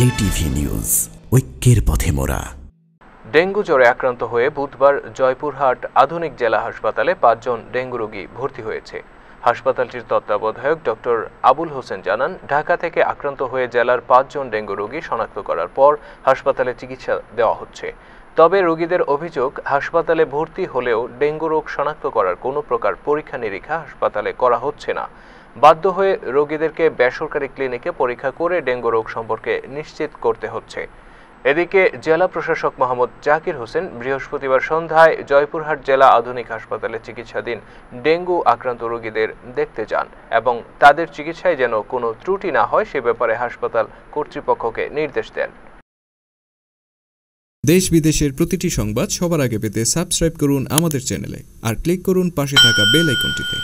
JTV news ঐক্যের পথে মোরা ডেঙ্গু জ্বরে আক্রান্ত হয়ে বুধবার জয়পুরহাট আধুনিক জেলা হাসপাতালে পাঁচজন ডেঙ্গু রোগী ভর্তি হয়েছে হাসপাতালটির তত্ত্বাবধায়ক ডক্টর আবুল হোসেন জানান ঢাকা থেকে আক্রান্ত হয়ে জেলার পাঁচজন ডেঙ্গু রোগী শনাক্ত করার পর হাসপাতালে চিকিৎসা দেওয়া হচ্ছে তবে রোগীদের অভিযোগ হাসপাতালে ভর্তি হলেও ডেঙ্গু রোগ শনাক্ত করার কোনো প্রকার পরীক্ষা নিরীক্ষা হাসপাতালে করা হচ্ছে না বাধ্য হয়ে রোগীদেরকে বেসরকারি ক্লিনিকে পরীক্ষা করে ডেঙ্গু রোগ সম্পর্কে নিশ্চিত করতে হচ্ছে এদিকে জেলা প্রশাসক মোহাম্মদ জাকির হোসেন বৃহস্পতিবার সন্ধ্যায় জয়পুরহাট জেলা আধুনিক হাসপাতালে চিকিৎসাধীন ডেঙ্গু আক্রান্ত রোগীদের দেখতে যান এবং তাদের চিকিৎসায় যেন কোনো ত্রুটি না হয় সে ব্যাপারে হাসপাতাল কর্তৃপক্ষকে নির্দেশ দেন দেশ বিদেশের প্রতিটি সংবাদ সবার আগে পেতে সাবস্ক্রাইব করুন আমাদের চ্যানেলে আর ক্লিক করুন পাশে থাকা বেল আইকনটিতে